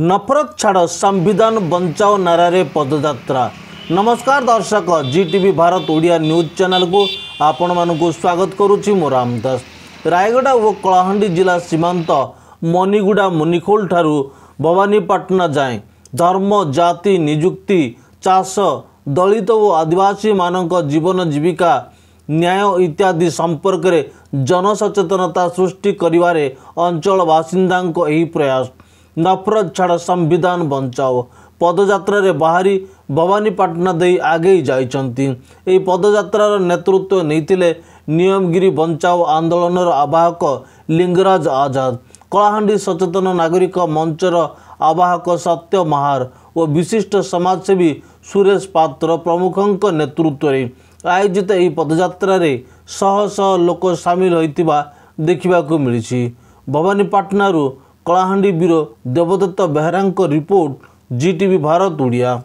नफरत छाड संविधान बन्छाओ नारे पद जा नमस्कार दर्शक जिटिभी भारत ओडि न्युज च्यानेकु आपण म स्वागत गरु मस रायगडा ओ कलान्डी जिला सीमांत मनिगुडा मुनिखोल ठु भवानीपटना जाए धर्म जाति निजुक्ति चास दलित ओ आदिवासी म जीवन जीविका न्याय इत्यादि संपर्क सम्पर्क जनसचेतता सृष्टि कि अञ्चल बासिन्दाको यो प्रयास नफरत छाड सम्विधान बन्छाओ पद जा भवानीपाटना आगै जाइ पद जेतृत्व नै नियमगिरी बन्छाओ आन्दोलन र आवाहक लिङ्गराज आजाद कलाहाँ सचेतन नागरिक मञ्च र आवाहक सत्य माहार विशिष्ट समाजसेवी सुरेश पत्र प्रमुखको नेतृत्वले आयोजित यही पद्रा शोक सामल हुन्छ भवानीपाटु କଳାହାଣ୍ଡି ବ୍ୟୁରୋ ଦେବଦତ୍ତ ବେହେରାଙ୍କ ରିପୋର୍ଟ ଜିଟିଭି ଭାରତ ଓଡ଼ିଆ